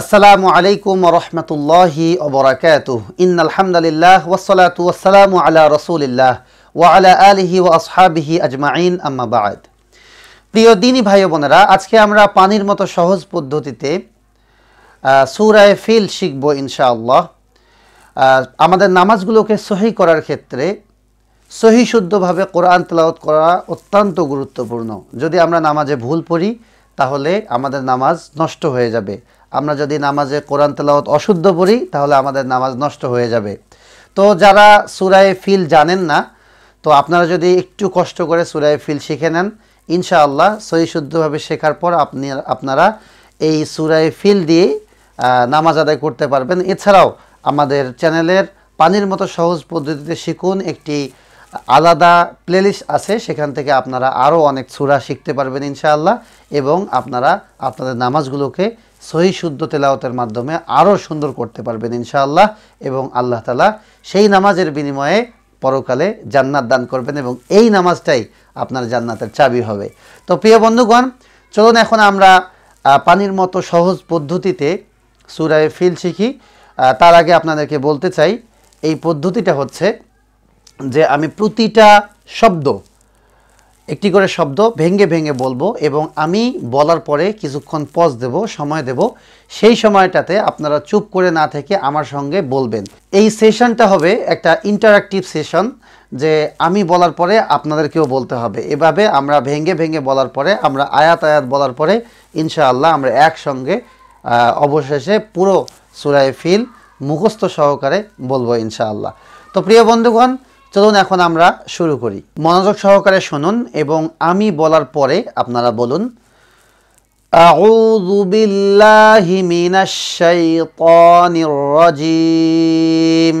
আসসালামু আলাইকুম রহমতুল্লাহি অবরাকাত ইন আলহামদুলিল্লাহ ওসলাত ওসালামু আলা রসুলিল্লাহ ওয়া আলা আলিহি ও আসহাবিহি আজমাইন আম্মাবাদ প্রিয় দিনী ভাই বোনেরা আজকে আমরা পানির মতো সহজ পদ্ধতিতে সুরায় ফিল শিখব ইনশাআল্লাহ আমাদের নামাজগুলোকে সহি করার ক্ষেত্রে সহি শুদ্ধভাবে কোরআন তেলাওত করা অত্যন্ত গুরুত্বপূর্ণ যদি আমরা নামাজে ভুল পড়ি তাহলে আমাদের নামাজ নষ্ট হয়ে যাবে আমরা যদি নামাজে কোরআন তেলাওয়াত অশুদ্ধ পড়ি তাহলে আমাদের নামাজ নষ্ট হয়ে যাবে তো যারা সুরায় ফিল জানেন না তো আপনারা যদি একটু কষ্ট করে সুরায় ফিল শিখে নেন ইনশাআল্লাহ সহি শুদ্ধভাবে শেখার পর আপনি আপনারা এই সুরায় ফিল দিয়ে নামাজ আদায় করতে পারবেন এছাড়াও আমাদের চ্যানেলের পানির মতো সহজ পদ্ধতিতে শিখুন একটি আলাদা প্লেলিস্ট আছে সেখান থেকে আপনারা আরও অনেক সুরা শিখতে পারবেন ইনশাআল্লাহ এবং আপনারা আপনাদের নামাজগুলোকে সহি শুদ্ধ তেলাওতের মাধ্যমে আরও সুন্দর করতে পারবেন ইনশাআল্লাহ এবং আল্লাহ তালা সেই নামাজের বিনিময়ে পরকালে জান্নাত দান করবেন এবং এই নামাজটাই আপনার জান্নাতের চাবি হবে তো প্রিয় বন্ধুগণ চলুন এখন আমরা পানির মতো সহজ পদ্ধতিতে সুরায় ফিল শিখি তার আগে আপনাদেরকে বলতে চাই এই পদ্ধতিটা হচ্ছে যে আমি প্রতিটা শব্দ একটি করে শব্দ ভেঙ্গে ভেঙ্গে বলবো এবং আমি বলার পরে কিছুক্ষণ পজ দেব সময় দেব সেই সময়টাতে আপনারা চুপ করে না থেকে আমার সঙ্গে বলবেন এই সেশনটা হবে একটা ইন্টারাক্টিভ সেশন যে আমি বলার পরে আপনাদেরকেও বলতে হবে এভাবে আমরা ভেঙ্গে ভেঙ্গে বলার পরে আমরা আয়াত আয়াত বলার পরে ইনশাআল্লাহ আমরা একসঙ্গে অবশেষে পুরো সুরায় ফিল মুখস্থ সহকারে বলবো ইনশাআল্লাহ তো প্রিয় বন্ধুগণ চলুন এখন আমরা শুরু করি মনোযোগ সহকারে শুনুন এবং আমি বলার পরে আপনারা বলুন أعوذ بالله من الشيطان الرجيم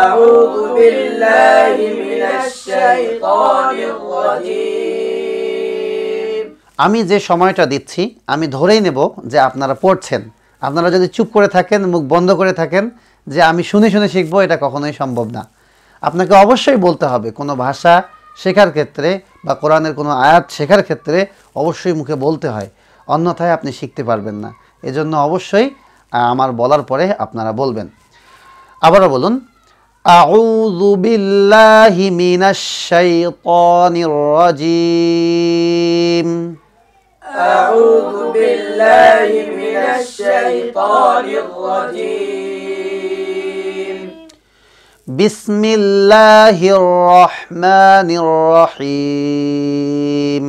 أعوذ بالله من الشيطان الرجيم আমি যে সময়টা দিচ্ছি আমি ধরেই নেব যে আপনারা পড়ছেন আপনারা যদি চুপ করে থাকেন মুখ বন্ধ করে থাকেন যে আমি শুনে শুনে শিখবো এটা কখনোই সম্ভব না আপনাকে অবশ্যই বলতে হবে কোনো ভাষা শেখার ক্ষেত্রে বা কোরআনের কোনো আয়াত শেখার ক্ষেত্রে অবশ্যই মুখে বলতে হয় অন্যথায় আপনি শিখতে পারবেন না এজন্য অবশ্যই আমার বলার পরে আপনারা বলবেন আবারও বলুন أعوذ بالله من الشيطان الرجيم أعوذ بالله من الشيطان الرجيم বিসমিল্লাহির রহমানির রহিম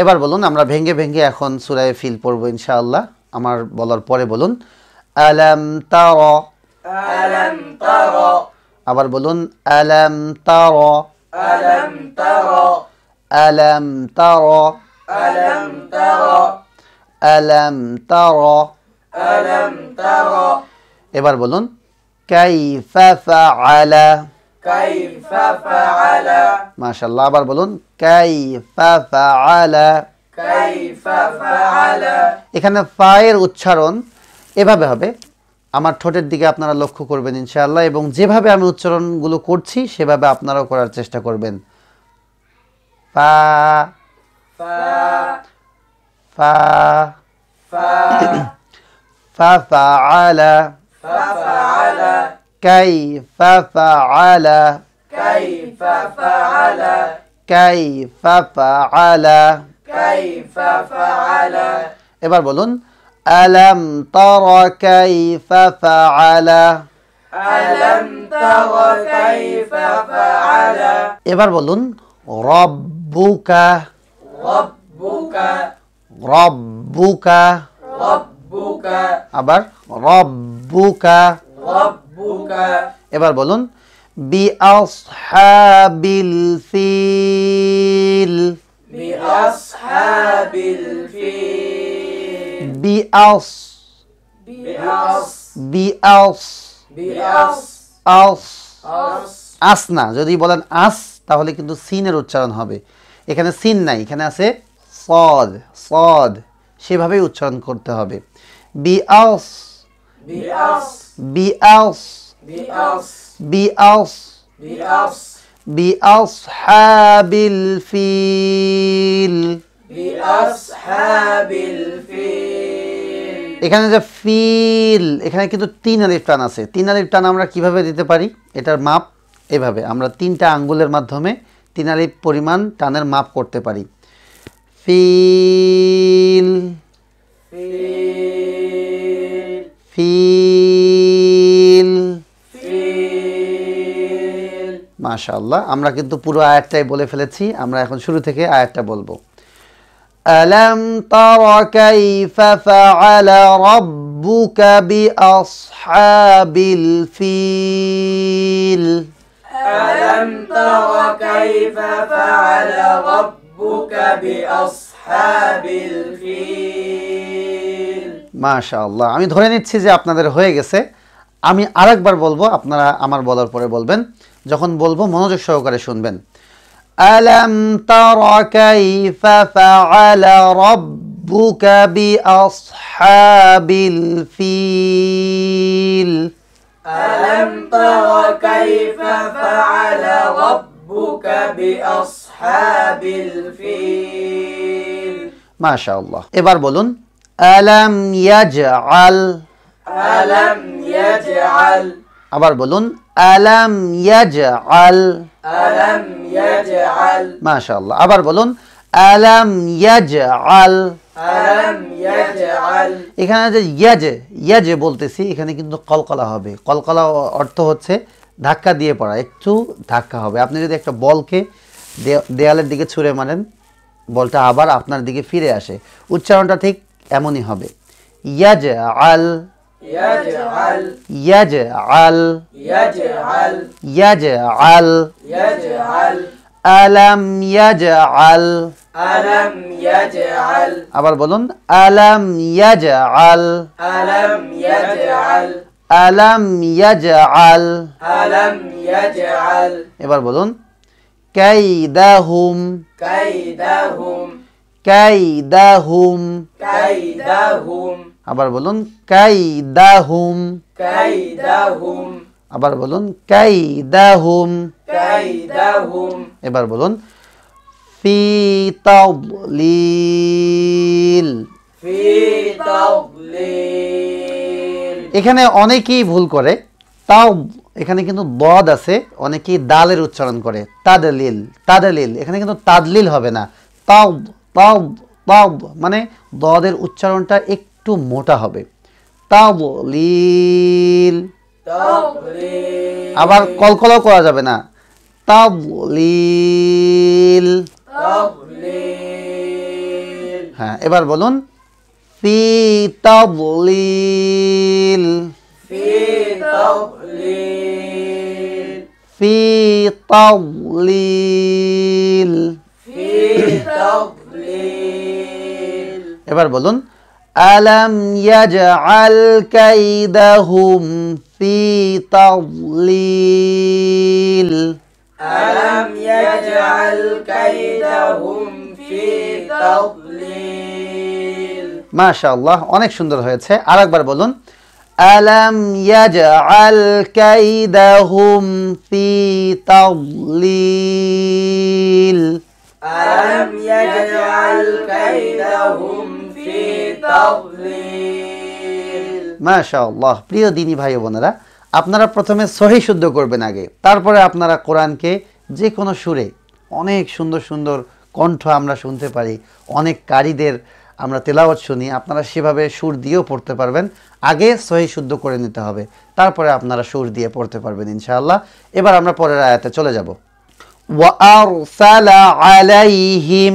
এবার বলুন আমরা ভেঙ্গে ভেঙ্গে এখন সুরায় ফিল পড়ব ইনশাআল্লাহ আমার বলার পরে বলুন আলাম তার আলাম তার আবার বলুন আলাম তার আলাম তার আলাম তার আলাম তার আলাম তার আলাম তার এবার বলুন কাইফা ফাআলা কাইফা ফাআলা মাশাআল্লাহ আবার বলুন কাইফা ফাআলা কাইফা ফাআলা এখানে ফায়ের উচ্চারণ এভাবে হবে আমার ঠোঁটের দিকে আপনারা লক্ষ্য করবেন ইনশাল্লাহ এবং যেভাবে আমি উচ্চারণগুলো করছি সেভাবে আপনারাও করার চেষ্টা করবেন ফা ফা ف ف ففعل ففعل كيف فعل كيف فعل كيف فعل كيف فعل ابر বলুন ألم تر كيف فعل ألم تر كيف فعل ابر বলুন ربك ربك রব্বুকা রব্বুকা আবার রব্বুকা রব্বুকা এবার বলুন বি বিআসহাবিল ফিল বিআসহাবিল ফিল বি বিআস বি বিআস আস আস না যদি বলেন আস তাহলে কিন্তু সিনের উচ্চারণ হবে এখানে সিন নাই এখানে আছে সদ সদ সেভাবেই উচ্চারণ করতে হবে এখানে যে ফিল এখানে কিন্তু তিন আলিপ টান আছে তিন আলিপ টান আমরা কিভাবে দিতে পারি এটার মাপ এভাবে আমরা তিনটা আঙ্গুলের মাধ্যমে তিন আলিপ পরিমাণ টানের মাপ করতে পারি ফিল ফিল মাশাআল্লাহ আমরা কিন্তু পুরো আয়াতটাই বলে ফেলেছি আমরা এখন শুরু থেকে আয়াতটা বলবো আলম কাইফা ফাআলা রাব্বুকা বিআসহাবিল ফিল আলম তারা কাইফা ফাআলা রাব্বুকা ربك بأصحاب الفيل ما شاء الله আমি ধরে নিচ্ছি যে আপনাদের হয়ে গেছে আমি আরেকবার বলবো আপনারা আমার বলার পরে বলবেন যখন বলবো মনোযোগ সহকারে শুনবেন আলম তারা কাইফা ফাআলা ربك بأصحاب الفيل ألم تر كيف فعل ربك بأصحاب أصحاب ما شاء الله এবার বলুন ألم يجعل ألم يجعل আবার বলুন ألم يجعل ألم يجعل ما شاء الله আবার বলুন ألم يجعل এখানে যে ইয়াজে ইয়াজে বলতেছি এখানে কিন্তু কলকলা হবে কলকলা অর্থ হচ্ছে ধাক্কা দিয়ে পড়া একটু ধাক্কা হবে আপনি যদি একটা বলকে দেয়ালের দিকে ছুঁড়ে মারেন বলটা আবার আপনার দিকে ফিরে আসে উচ্চারণটা ঠিক এমনই হবে ইয়াজ আল আল আল আল আবার বলুন আলম ইয়াজ আল আলম ইয়াজ আল আলম আল ইয়াজ আল এবার বলুন كيدهم كيدهم كيدهم কাইদাহুম আবার বলুন কাইদাহুম কাইদাহুম আবার বলুন কাইদাহুম কাইদাহুম এবার বলুন ফি তাদলিল ফি তাদলিল এখানে অনেকেই ভুল করে তাও এখানে কিন্তু দদ আছে অনেকেই দালের উচ্চারণ করে তাদলিল তাদলিল এখানে কিন্তু তাদলিল হবে না তাও তাও তাও মানে দদের উচ্চারণটা একটু মোটা হবে তাদলিল আবার কলকলও করা যাবে না তাদলিল হ্যাঁ এবার বলুন ফি তাদলিল ফি তাদলিল في تضليل في تضليل এবার বলুন ألم يجعل كيدهم في تضليل ألم يجعل كيدهم في تضليل মাশাআল্লাহ অনেক সুন্দর হয়েছে আরেকবার বলুন ألم يجعل كيدهم في تضليل ألم يجعل كيدهم في تضليل মাশাআল্লাহ প্রিয় দিনী ভাই বোনেরা আপনারা প্রথমে সহি শুদ্ধ করবেন আগে তারপরে আপনারা কোরআনকে যে কোনো সুরে অনেক সুন্দর সুন্দর কণ্ঠ আমরা শুনতে পারি অনেক কারীদের আমরা তেলাওয়াত শুনি আপনারা সেভাবে সুর দিয়েও পড়তে পারবেন আগে সহি শুদ্ধ করে নিতে হবে তারপরে আপনারা সুর দিয়ে পড়তে পারবেন ইনশাআল্লাহ এবার আমরা পরের আয়াতে চলে যাব وأرسل عليهم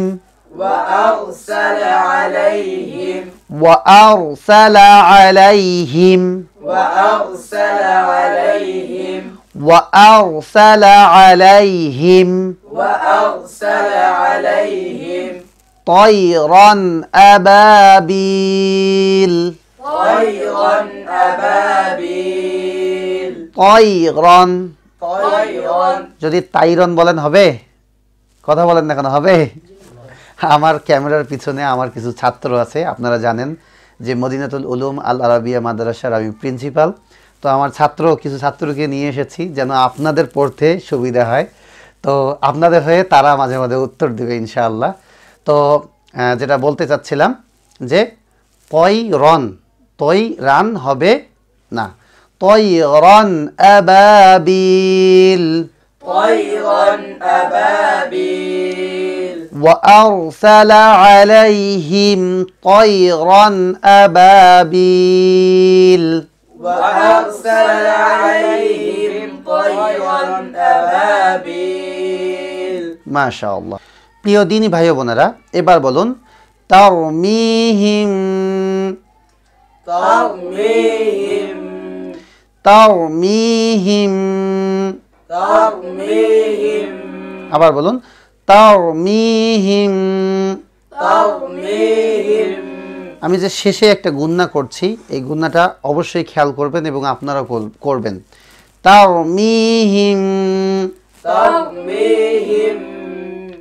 وأرسل عليهم طيرا أبابيل طيرا أبابيل طيرا যদি তাইরন বলেন হবে কথা বলেন না কেন হবে আমার ক্যামেরার পিছনে আমার কিছু ছাত্র আছে আপনারা জানেন যে মদিনাতুল উলুম আল আরবিয়া মাদ্রাসার আমি প্রিন্সিপাল তো আমার ছাত্র কিছু ছাত্রকে নিয়ে এসেছি যেন আপনাদের পড়তে সুবিধা হয় তো আপনাদের হয়ে তারা মাঝে মাঝে উত্তর দেবে ইনশাআল্লাহ তো যেটা বলতে চাচ্ছিলাম যে তই রন তই রান হবে না তই রন আবাবিল وأرسل عليهم طيرا أبابيل وأرسل عليهم طيرا أبابيل ما شاء الله প্রিয় দিনী ভাই বোনেরা এবার বলুন আবার বলুন আমি যে শেষে একটা গুন্না করছি এই গুন্নাটা অবশ্যই খেয়াল করবেন এবং আপনারা করবেন তাও মিহিম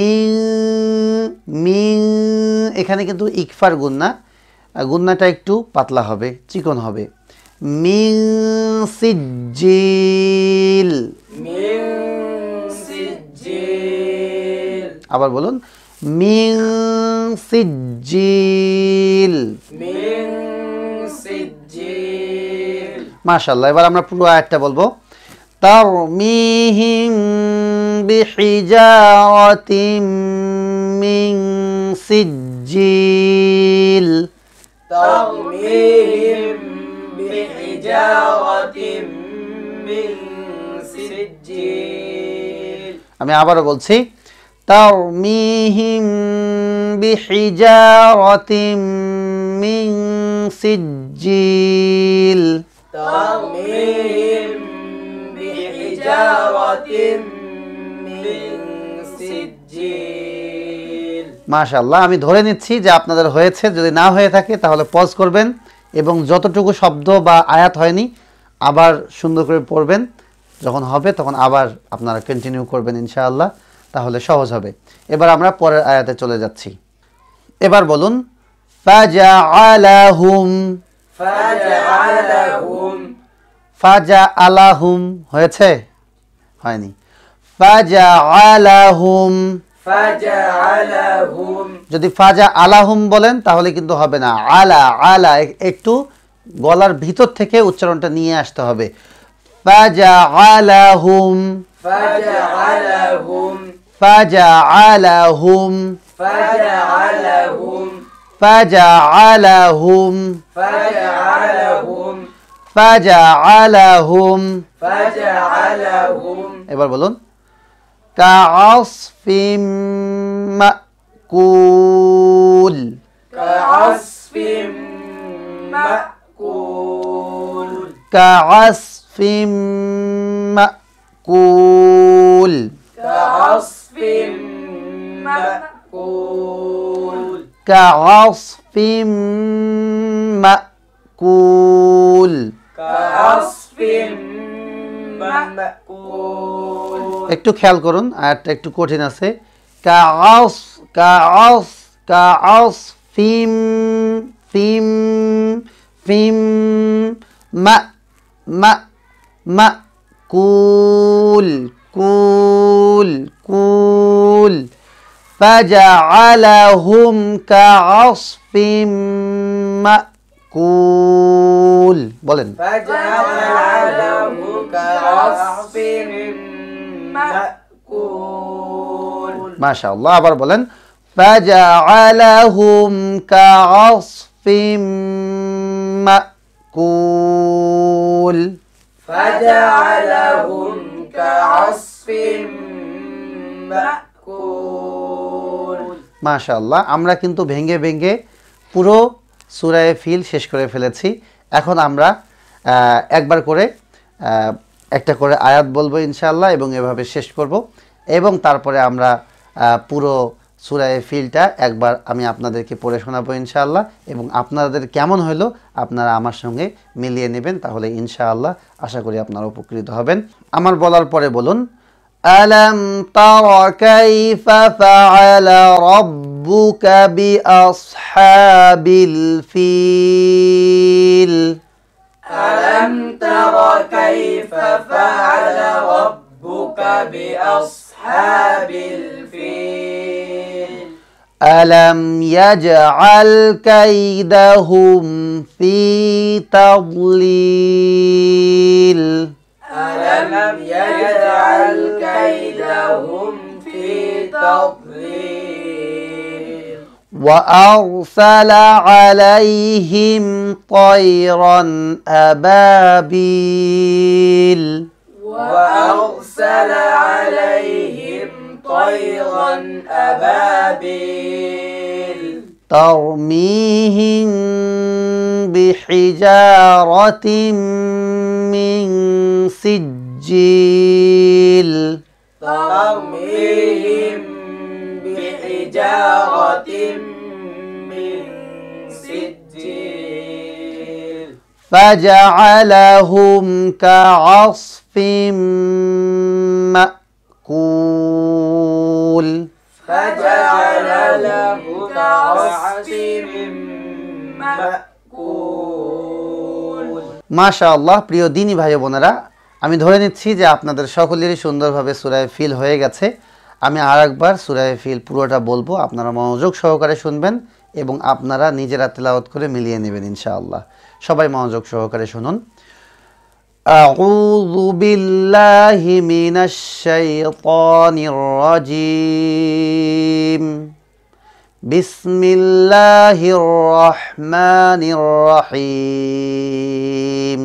মি মি এখানে কিন্তু ইকফার গুন্না গুন্নাটা একটু পাতলা হবে চিকন হবে মিং সিজিল আবার বলুন মিং সিজিল মাশাল্লাহ এবার আমরা পুরো আয়টা বলবো তার মিহিং بِحِجَارَةٍ مِّن سِجِّيلٍ تَرْمِيهِم بِحِجَارَةٍ আমি আবারও বলছি তাও তরমিহিম বিহিজারতিম মিং সিজ্জিল তরমিহিম বিহিজারতিম মাশাল্লাহ আমি ধরে নিচ্ছি যে আপনাদের হয়েছে যদি না হয়ে থাকে তাহলে পজ করবেন এবং যতটুকু শব্দ বা আয়াত হয়নি আবার সুন্দর করে পড়বেন যখন হবে তখন আবার আপনারা কন্টিনিউ করবেন ইনশাআল্লাহ তাহলে সহজ হবে এবার আমরা পরের আয়াতে চলে যাচ্ছি এবার বলুন হয়েছে হয়নি ফাজাআলাহুম ফাজাআলাহুম যদি ফাজা আলাহুম বলেন তাহলে কিন্তু হবে না আলা আলা একটু গলার ভিতর থেকে উচ্চারণটা নিয়ে আসতে হবে ফাজাআলাহুম ফাজাআলাহুম ফাজাআলাহুম ফাজাআলাহুম ফাজাআলাহুম ফাজাআলাহুম ফাজাআলাহুম ফাজাআলাহুম এবার বলুন كعصف مأكول كعصف مأكول كعصف مأكول كعصف مأكول كعصف مأكول كعصف مأكول একটু খেয়াল করুন আয়াতটা একটু কঠিন আছে কাস কাস কাস ফিম ফিম ফিম মা মা মা কুল কুল কুল فجعلهم كعصف مأ কুল বলেন মাশা আল্লাহ আবার বলেন فجعلهم كعصف مأكول فجعلهم كعصف مأكول আমরা কিন্তু ভেঙ্গে ভেঙ্গে পুরো সুরায় ফিল শেষ করে ফেলেছি এখন আমরা একবার করে একটা করে আয়াত বলবো ইনশাল্লাহ এবং এভাবে শেষ করব এবং তারপরে আমরা পুরো সুরায় ফিলটা একবার আমি আপনাদেরকে পড়ে শোনাবো ইনশাআল্লাহ এবং আপনাদের কেমন হলো আপনারা আমার সঙ্গে মিলিয়ে নেবেন তাহলে ইনশাআল্লাহ আশা করি আপনারা উপকৃত হবেন আমার বলার পরে বলুন ألم تر كيف فعل ربك بأصحاب الفيل ألم تر كيف فعل ربك بأصحاب الفيل ألم يجعل كيدهم في تضليل ألم يجعل كيدهم في تضليل وأرسل عليهم طيرا أبابيل وأرسل عليهم طيرا أبابيل ترميهم بحجارة من سجيل ترميهم بحجارة من سجيل فجعلهم كعصف مأكول فجعله كعصف مأكول ما شاء الله প্রিয় দিনী ভাই বোনেরা আমি ধরে নিচ্ছি যে আপনাদের সকলেরই সুন্দরভাবে সুরায় ফিল হয়ে গেছে আমি আর একবার সুরায় ফিল পুরোটা বলবো আপনারা মনোযোগ সহকারে শুনবেন এবং আপনারা নিজেরা তেলাওয়াত করে মিলিয়ে নেবেন ইনশাআল্লাহ সবাই মনোযোগ সহকারে শুনুন أعوذ بالله من الشيطان الرجيم بسم الله الرحمن الرحيم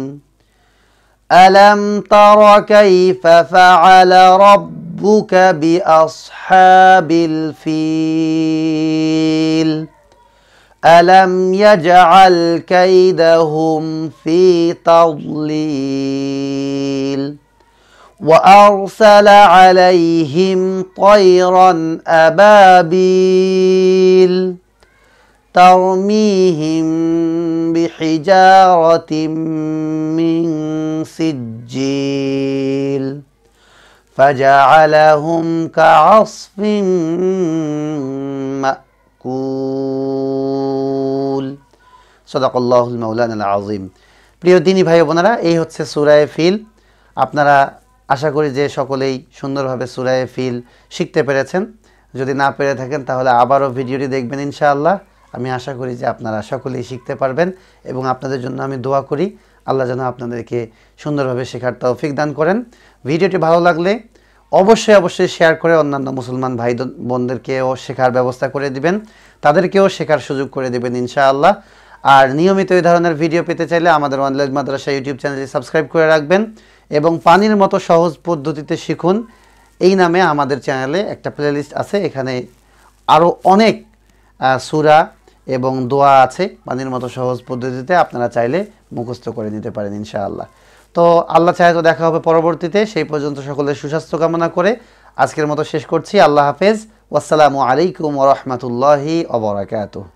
ألم تر كيف فعل ربك بأصحاب الفيل ألم يجعل كيدهم في تضليل وأرسل عليهم طيرا أبابيل ترميهم بحجارة من سجيل فجعلهم كعصف মাকুল সদাকল্লাহুল মৌলান আজিম প্রিয় দিনী ভাই বোনেরা এই হচ্ছে সুরায় ফিল আপনারা আশা করি যে সকলেই সুন্দরভাবে সুরায় ফিল শিখতে পেরেছেন যদি না পেরে থাকেন তাহলে আবারও ভিডিওটি দেখবেন ইনশাআল্লাহ আমি আশা করি যে আপনারা সকলেই শিখতে পারবেন এবং আপনাদের জন্য আমি দোয়া করি আল্লাহ যেন আপনাদেরকে সুন্দরভাবে শেখার তৌফিক দান করেন ভিডিওটি ভালো লাগলে অবশ্যই অবশ্যই শেয়ার করে অন্যান্য মুসলমান ভাই বোনদেরকেও শেখার ব্যবস্থা করে দিবেন তাদেরকেও শেখার সুযোগ করে দেবেন ইনশাআল্লাহ আর নিয়মিত এই ধরনের ভিডিও পেতে চাইলে আমাদের অনলাইন মাদ্রাসা ইউটিউব চ্যানেলটি সাবস্ক্রাইব করে রাখবেন এবং পানির মতো সহজ পদ্ধতিতে শিখুন এই নামে আমাদের চ্যানেলে একটা প্লেলিস্ট আছে এখানে আরও অনেক সুরা এবং দোয়া আছে পানির মতো সহজ পদ্ধতিতে আপনারা চাইলে মুখস্থ করে নিতে পারেন ইনশাআল্লাহ তো আল্লাহ চাহে তো দেখা হবে পরবর্তীতে সেই পর্যন্ত সকলের সুস্বাস্থ্য কামনা করে আজকের মতো শেষ করছি আল্লাহ হাফেজ ওয়াসালামু আলাইকুম ওরহমতুল্লাহি অবরাকাতুহ